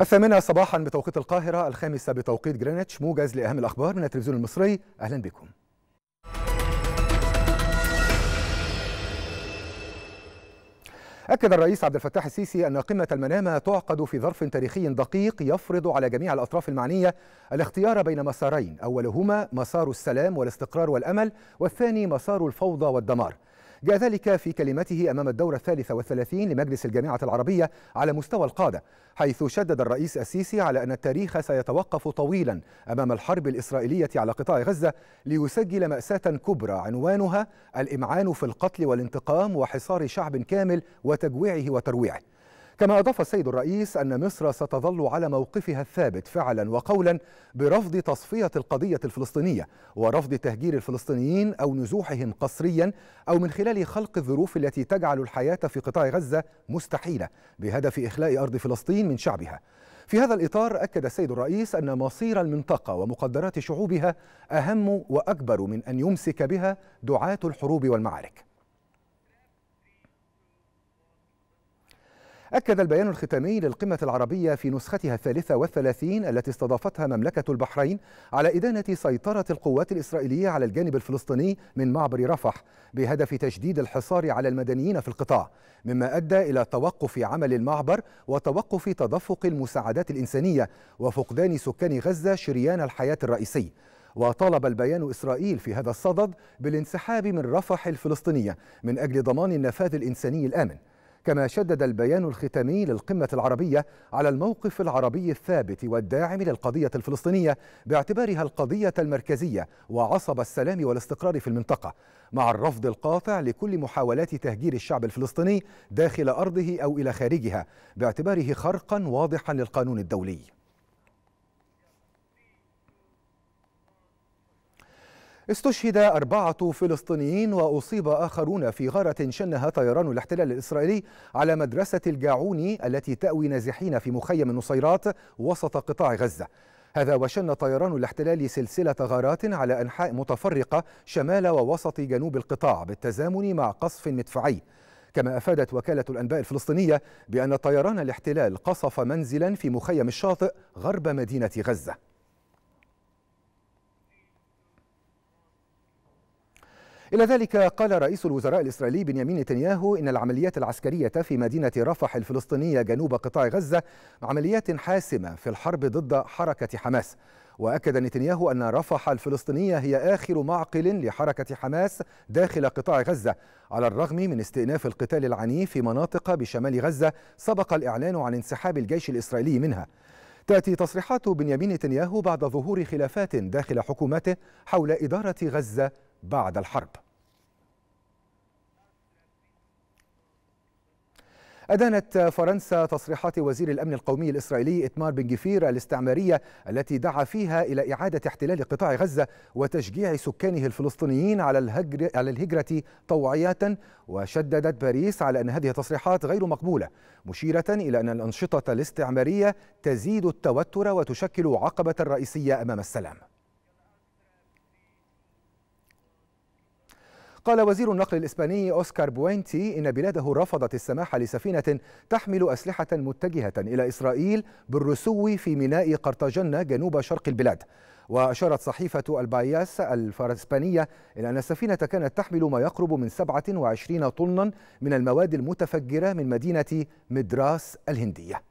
الثامنة صباحا بتوقيت القاهرة الخامسة بتوقيت جرينتش موجز لأهم الأخبار من التلفزيون المصري أهلا بكم أكد الرئيس عبد الفتاح السيسي أن قمة المنامة تعقد في ظرف تاريخي دقيق يفرض على جميع الأطراف المعنية الاختيار بين مسارين أولهما مسار السلام والاستقرار والأمل والثاني مسار الفوضى والدمار جاء ذلك في كلمته أمام الدورة الثالثة والثلاثين لمجلس الجامعة العربية على مستوى القادة حيث شدد الرئيس السيسي على أن التاريخ سيتوقف طويلا أمام الحرب الإسرائيلية على قطاع غزة ليسجل مأساة كبرى عنوانها الإمعان في القتل والانتقام وحصار شعب كامل وتجويعه وترويعه كما أضاف السيد الرئيس أن مصر ستظل على موقفها الثابت فعلا وقولا برفض تصفية القضية الفلسطينية ورفض تهجير الفلسطينيين أو نزوحهم قسريا أو من خلال خلق الظروف التي تجعل الحياة في قطاع غزة مستحيلة بهدف إخلاء أرض فلسطين من شعبها في هذا الإطار أكد السيد الرئيس أن مصير المنطقة ومقدرات شعوبها أهم وأكبر من أن يمسك بها دعاة الحروب والمعارك أكد البيان الختامي للقمة العربية في نسختها الثالثة والثلاثين التي استضافتها مملكة البحرين على إدانة سيطرة القوات الإسرائيلية على الجانب الفلسطيني من معبر رفح بهدف تشديد الحصار على المدنيين في القطاع مما أدى إلى توقف عمل المعبر وتوقف تدفق المساعدات الإنسانية وفقدان سكان غزة شريان الحياة الرئيسي وطالب البيان إسرائيل في هذا الصدد بالانسحاب من رفح الفلسطينية من أجل ضمان النفاذ الإنساني الآمن كما شدد البيان الختامي للقمة العربية على الموقف العربي الثابت والداعم للقضية الفلسطينية باعتبارها القضية المركزية وعصب السلام والاستقرار في المنطقة مع الرفض القاطع لكل محاولات تهجير الشعب الفلسطيني داخل أرضه أو إلى خارجها باعتباره خرقا واضحا للقانون الدولي استشهد أربعة فلسطينيين وأصيب آخرون في غارة شنها طيران الاحتلال الإسرائيلي على مدرسة الجاعوني التي تأوي نازحين في مخيم النصيرات وسط قطاع غزة هذا وشن طيران الاحتلال سلسلة غارات على أنحاء متفرقة شمال ووسط جنوب القطاع بالتزامن مع قصف مدفعي كما أفادت وكالة الأنباء الفلسطينية بأن طيران الاحتلال قصف منزلا في مخيم الشاطئ غرب مدينة غزة إلى ذلك قال رئيس الوزراء الإسرائيلي بنيامين نتنياهو إن العمليات العسكرية في مدينة رفح الفلسطينية جنوب قطاع غزة عمليات حاسمة في الحرب ضد حركة حماس وأكد نتنياهو أن رفح الفلسطينية هي آخر معقل لحركة حماس داخل قطاع غزة على الرغم من استئناف القتال العنيف في مناطق بشمال غزة سبق الإعلان عن انسحاب الجيش الإسرائيلي منها تأتي تصريحات بنيامين نتنياهو بعد ظهور خلافات داخل حكومته حول إدارة غزة بعد الحرب أدانت فرنسا تصريحات وزير الأمن القومي الإسرائيلي إتمار بن جفير الاستعمارية التي دعا فيها إلى إعادة احتلال قطاع غزة وتشجيع سكانه الفلسطينيين على الهجر على الهجرة طوعية وشددت باريس على أن هذه التصريحات غير مقبولة مشيرة إلى أن الأنشطة الاستعمارية تزيد التوتر وتشكل عقبة رئيسية أمام السلام قال وزير النقل الإسباني أوسكار بوينتي إن بلاده رفضت السماح لسفينة تحمل أسلحة متجهة إلى إسرائيل بالرسو في ميناء قرطاجنة جنوب شرق البلاد وأشارت صحيفة الباياس الإسبانية إلى أن السفينة كانت تحمل ما يقرب من 27 طنا من المواد المتفجرة من مدينة مدراس الهندية